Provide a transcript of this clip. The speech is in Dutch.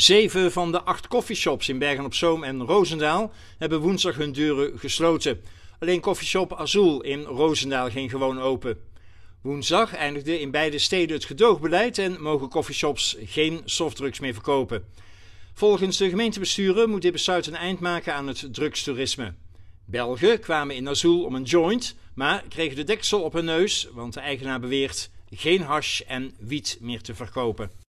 Zeven van de acht coffeeshops in Bergen op Zoom en Roosendaal hebben woensdag hun deuren gesloten. Alleen coffeeshop Azul in Roosendaal ging gewoon open. Woensdag eindigde in beide steden het gedoogbeleid en mogen koffieshops geen softdrugs meer verkopen. Volgens de gemeentebesturen moet dit besluit een eind maken aan het drugstoerisme. Belgen kwamen in Azul om een joint, maar kregen de deksel op hun neus, want de eigenaar beweert geen hash en wiet meer te verkopen.